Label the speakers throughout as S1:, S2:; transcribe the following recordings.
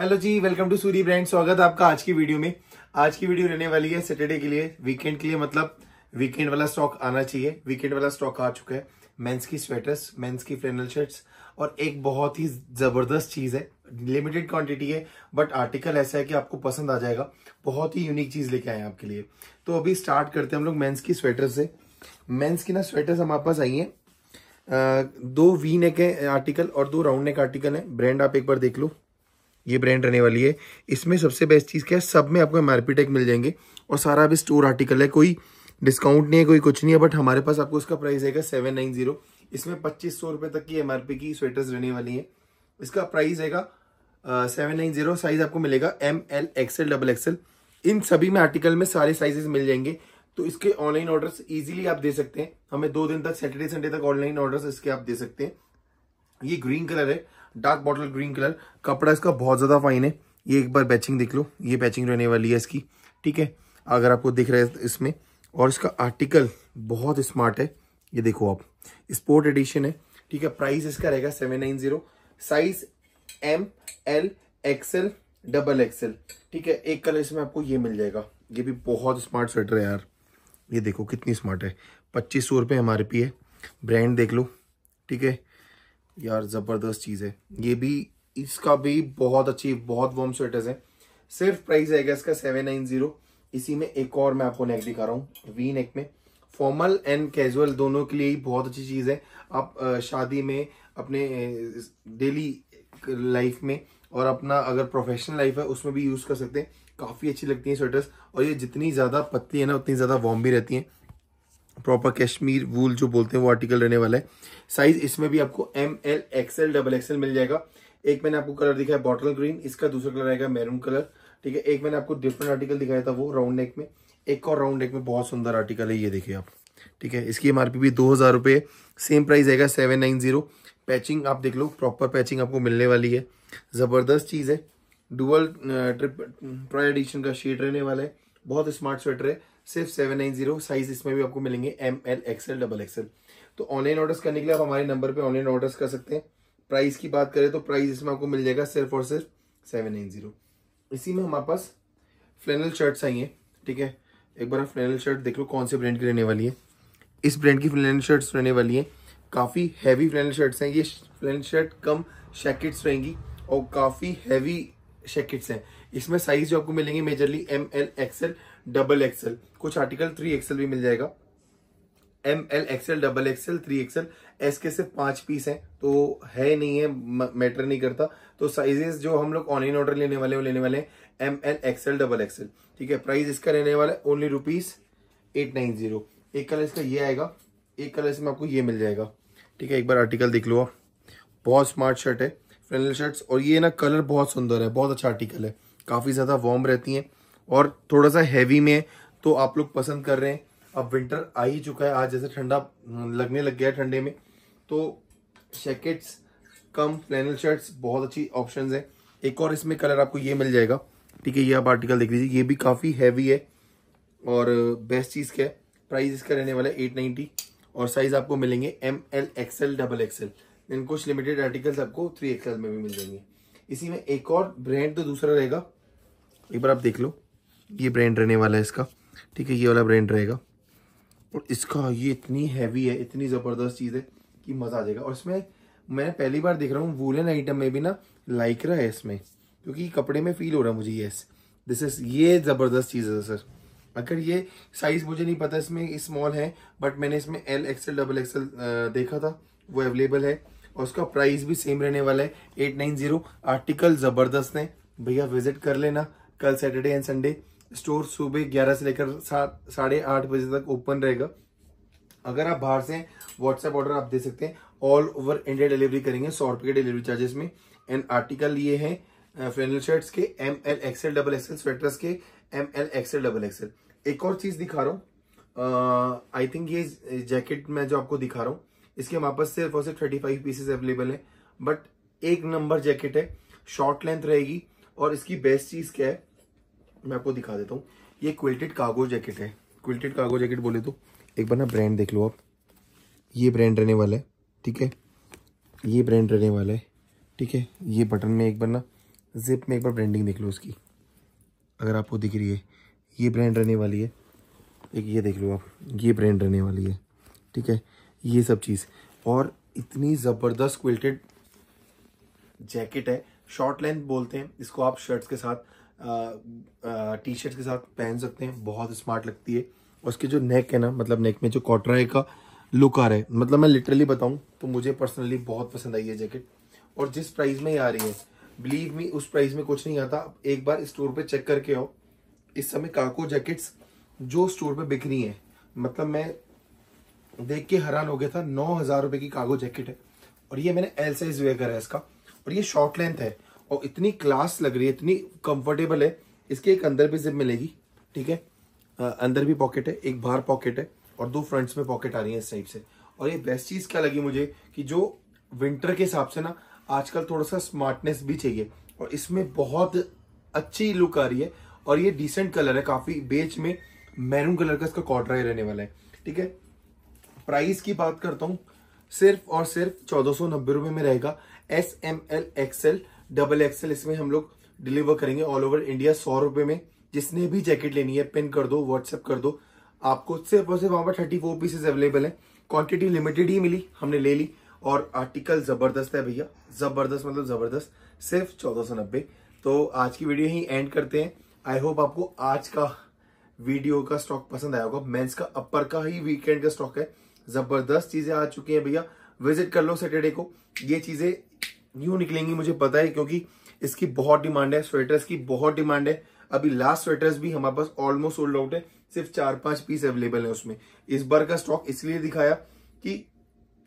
S1: hello ji welcome to Suri brand स्वागत है आपका आज की वीडियो में आज की वीडियो रहने वाली है सैटरडे के लिए वीकेंड के लिए मतलब वीकेंड वाला स्टॉक आना चाहिए वीकेंड वाला स्टॉक आ चुका है मेंस की स्वेटर्स मेंस की फ्रेनल शर्ट्स और एक बहुत ही जबरदस्त चीज है लिमिटेड क्वांटिटी है बट आर्टिकल ऐसा है कि आपको पसंद आ जाएगा बहुत ही यूनिक चीज लेके आए आपके लिए तो अभी स्टार्ट करते हैं हम लोग मेन्स की स्वेटर से मेन्स की ना स्वेटर्स हमारे पास आई है दो वी नेक है आर्टिकल और दो राउंड नेक आर्टिकल है ब्रांड आप एक बार देख लो ये ब्रांड रहने वाली है इसमें सबसे बेस्ट चीज़ क्या है सब में आपको एम आर मिल जाएंगे और सारा अभी स्टोर आर्टिकल है कोई डिस्काउंट नहीं है कोई कुछ नहीं है बट हमारे पास आपको इसका प्राइस आएगा सेवन नाइन जीरो इसमें पच्चीस सौ रुपये तक की एम की स्वेटर्स रहने वाली हैं इसका प्राइस आएगा सेवन नाइन जीरो साइज आपको मिलेगा M L XL double XL इन सभी में आर्टिकल में सारे साइजेस मिल जाएंगे तो इसके ऑनलाइन ऑर्डर्स इजीली आप दे सकते हैं हमें दो दिन तक सैटरडे संडे तक ऑनलाइन ऑर्डर्स इसके आप दे सकते हैं ये ग्रीन कलर है डार्क बॉटल ग्रीन कलर कपड़ा इसका बहुत ज़्यादा फाइन है ये एक बार बैचिंग देख लो ये बैचिंग रहने वाली है इसकी ठीक है अगर आपको दिख रहा है इसमें और इसका आर्टिकल बहुत स्मार्ट है ये देखो आप स्पोर्ट एडिशन है ठीक है प्राइस इसका रहेगा seven nine zero size M L XL double XL ठीक है एक कलर इसमें आपको ये मिल जाएगा ये भी बहुत स्मार्ट स्वेटर है यार ये देखो कितनी स्मार्ट है पच्चीस सौ रुपये एम है ब्रांड देख लो ठीक है यार ज़बरदस्त चीज़ है ये भी इसका भी बहुत अच्छी बहुत वॉर्म स्वेटर्स है सिर्फ प्राइस आएगा इसका सेवन नाइन जीरो इसी में एक और मैं आपको नेक दिखा रहा हूँ वी नेक में फॉर्मल एंड कैजुअल दोनों के लिए ही बहुत अच्छी चीज़ है आप शादी में अपने डेली लाइफ में और अपना अगर प्रोफेशनल लाइफ है उसमें भी यूज़ कर सकते हैं काफ़ी अच्छी लगती है स्वेटर्स और ये जितनी ज़्यादा पतली है ना उतनी ज़्यादा वॉर्म भी रहती है प्रॉपर कश्मीर वूल जो बोलते हैं वो आर्टिकल रहने वाला है साइज इसमें भी आपको M L XL double XL मिल जाएगा एक मैंने आपको कलर दिखाया है बॉटल ग्रीन इसका दूसरा कलर आएगा मैरून कलर ठीक है एक मैंने आपको डिफरेंट आर्टिकल दिखाया था वो राउंड नेक में एक और राउंड नेक में बहुत सुंदर आर्टिकल है ये देखिए आप ठीक है इसकी एमआरपी भी दो हज़ार रुपये सेम प्राइस आएगा सेवन नाइन जीरो पैचिंग आप देख लो प्रॉपर पैचिंग आपको मिलने वाली है ज़बरदस्त चीज़ है डुअल ट्रिप ट्राई एडिशन का शेड रहने वाला है बहुत स्मार्ट स्वेटर है सिर्फ सेवन नाइन जीरो साइज इसमें भी आपको मिलेंगे M L XL double XL तो ऑनलाइन ऑर्डर्स करने के लिए आप हमारे नंबर पे ऑनलाइन ऑर्डर्स कर सकते हैं प्राइस की बात करें तो प्राइस इसमें आपको मिल जाएगा सिर्फ और सिर्फ सेवन नाइन जीरो इसी में हमारे पास फ्लैनल शर्ट्स आई हैं ठीक है एक बार आप फ्लैनल शर्ट देख लो कौन से ब्रांड की रहने वाली है इस ब्रांड की फ्लैनल शर्ट्स रहने वाली है काफ़ी हैवी फ्लैनल शर्ट्स हैं ये फ्लैनल शर्ट कम शैकेट्स रहेंगी और काफ़ी हैवी शेकिट्स हैं इसमें साइज जो आपको मिलेंगे majorly M L XL double XL कुछ आर्टिकल थ्री एक्सएल भी मिल जाएगा M L XL double XL three XL S के सिर्फ पांच पीस हैं तो है नहीं है मैटर नहीं करता तो साइजेस जो हम लोग ऑनलाइन ऑर्डर लेने वाले हैं लेने वाले हैं M L XL double XL ठीक है प्राइस इसका रहने वाला है only rupees eight nine zero एक कलर इसका ये आएगा एक कलर इसमें आपको ये मिल जाएगा ठीक है एक बार आर्टिकल देख लो आप बहुत स्मार्ट शर्ट है फ्रेनल शर्ट्स और ये ना कलर बहुत सुंदर है बहुत अच्छा आर्टिकल है काफ़ी ज़्यादा वार्म रहती हैं और थोड़ा सा हैवी में है तो आप लोग पसंद कर रहे हैं अब विंटर आ ही चुका है आज जैसे ठंडा हम्म, लगने लग गया है ठंडे में तो शैकेट्स कम फ्लैनल शर्ट्स बहुत अच्छी ऑप्शन है एक और इसमें कलर आपको ये मिल जाएगा ठीक है ये आप आर्टिकल देख लीजिए ये भी काफ़ी हैवी है और बेस्ट चीज़ क्या है प्राइस इसका रहने वाला है एट और साइज़ आपको मिलेंगे M L XL double XL then कुछ लिमिटेड आर्टिकल्स आपको थ्री एक्सएल में भी मिल जाएंगे इसी में एक और ब्रांड तो दूसरा रहेगा एक बार आप देख लो ये ब्रांड रहने वाला है इसका ठीक है ये वाला ब्रांड रहेगा और इसका ये इतनी हैवी है इतनी ज़बरदस्त चीज़ है कि मज़ा आ जाएगा और इसमें मैं पहली बार देख रहा हूँ वूलन आइटम में भी ना लाइक रहा है इसमें क्योंकि कपड़े में फील हो रहा है मुझे ये दिस इज ये ज़बरदस्त चीज़ है सर अगर ये साइज़ मुझे नहीं पता इसमें स्मॉल है बट मैंने इसमें एल एक्सएल डबल एक्सएल देखा था वो अवेलेबल है और उसका प्राइस भी सेम रहने वाला है एट नाइन जीरो आर्टिकल ज़बरदस्त है भैया विजिट कर लेना कल सैटरडे एंड संडे स्टोर सुबह ग्यारह से लेकर सात साढ़े आठ बजे तक ओपन रहेगा अगर आप बाहर से व्हाट्सएप ऑर्डर आप दे सकते हैं ऑल ओवर इंडिया डिलीवरी करेंगे सौ रुपये के डिलीवरी चार्जेस में एंड आर्टिकल ये है फ्रेनल शर्ट्स के M L XL double XL sweaters के M L XL double XL एक और चीज दिखा रहा हूँ आई थिंक ये जैकेट मैं जो आपको दिखा रहा हूँ इसके वापस सिर्फ और सिर्फ थर्टी फाइव पीसेस अवेलेबल है बट एक नंबर जैकेट है शॉर्ट लेंथ रहेगी और इसकी बेस्ट चीज़ क्या है मैं आपको दिखा देता हूँ ये क्विल्टेड कागो जैकेट है क्विल्टेड कागो जैकेट बोले तो एक बार ना ब्रांड देख लो आप ये ब्रांड रहने वाला है ठीक है ये ब्रांड रहने वाला है ठीक है ये बटन में एक बार ना जिप में एक बार ब्रांडिंग देख लो उसकी अगर आपको दिख रही है ये ब्रांड रहने वाली है एक ये देख लो आप ये ब्रांड रहने वाली है ठीक है ये सब चीज़ और इतनी ज़बरदस्त क्विल्टेड जैकेट है शॉर्ट लेंथ बोलते हैं इसको आप शर्ट्स के साथ टी शर्ट्स के साथ पहन सकते हैं बहुत स्मार्ट लगती है और उसके जो नेक है ना मतलब नेक में जो कॉटराय का लुक आ रहा है मतलब मैं लिटरली बताऊं तो मुझे पर्सनली बहुत पसंद आई है जैकेट और जिस प्राइस में ये आ रही है बिलीव मी उस प्राइस में कुछ नहीं आता एक बार स्टोर पे चेक करके आओ इस समय काको जैकेट्स जो स्टोर पे बिक रही हैं मतलब मैं देख के हैरान हो गया था नौ हजार रुपए की कागो जैकेट है और ये मैंने एल साइज करा है इसका और ये शॉर्ट लेंथ है और इतनी क्लास लग रही है इतनी कंफर्टेबल है इसके एक अंदर भी जिप मिलेगी ठीक है आ, अंदर भी पॉकेट है एक बाहर पॉकेट है और दो फ्रंट्स में पॉकेट आ रही है इस टाइप से और ये बेस्ट चीज़ क्या लगी मुझे कि जो विंटर के हिसाब से ना आजकल थोड़ा सा स्मार्टनेस भी चाहिए और इसमें बहुत अच्छी लुक आ रही है और ये डिसेंट कलर है काफ़ी बेच में मैरून कलर का इसका कॉटराई रहने वाला है ठीक है प्राइस की बात करता हूँ सिर्फ और सिर्फ चौदह सौ नब्बे रुपये में रहेगा S M L XL double XL इसमें हम लोग डिलीवर करेंगे ऑल ओवर इंडिया सौ रुपए में जिसने भी जैकेट लेनी है पिन कर दो व्हाट्सएप कर दो आपको सिर्फ और सिर्फ वहां पर थर्टी फोर पीसेज अवेलेबल है क्वांटिटी लिमिटेड ही मिली हमने ले ली और आर्टिकल जबरदस्त है भैया जबरदस्त मतलब जबरदस्त सिर्फ चौदह सौ नब्बे तो आज की वीडियो ही एंड करते हैं आई होप आपको आज का वीडियो का स्टॉक पसंद आया होगा मेंस का अपर का ही वीकेंड का स्टॉक है जबरदस्त चीजें आ चुकी हैं भैया विजिट कर लो सैटरडे को ये चीजें न्यू निकलेंगी मुझे पता है क्योंकि इसकी बहुत डिमांड है स्वेटर्स की बहुत डिमांड है अभी लास्ट स्वेटर्स भी हमारे पास ऑलमोस्ट सोल्ड आउट है सिर्फ चार पांच पीस अवेलेबल है उसमें इस बार का स्टॉक इसलिए दिखाया कि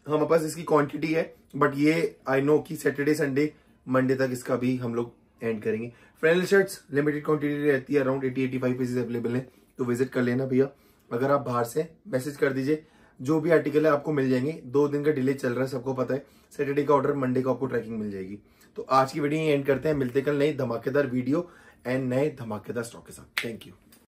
S1: हमारे पास इसकी क्वांटिटी है बट ये आई नो कि सैटरडे संडे मंडे तक इसका भी हम लोग एंड करेंगे फ्रेंडल शर्ट्स लिमिटेड क्वांटिटी रहती है around eighty eighty five pieces available है तो विजिट कर लेना भैया अगर आप बाहर से मैसेज कर दीजिए जो भी आर्टिकल है आपको मिल जाएंगे दो दिन का डिले चल रहा है सबको पता है सैटरडे का ऑर्डर मंडे को आपको ट्रैकिंग मिल जाएगी तो आज की वीडियो एंड करते हैं मिलते कल नई धमाकेदार वीडियो एंड नए धमाकेदार स्टॉक के साथ थैंक यू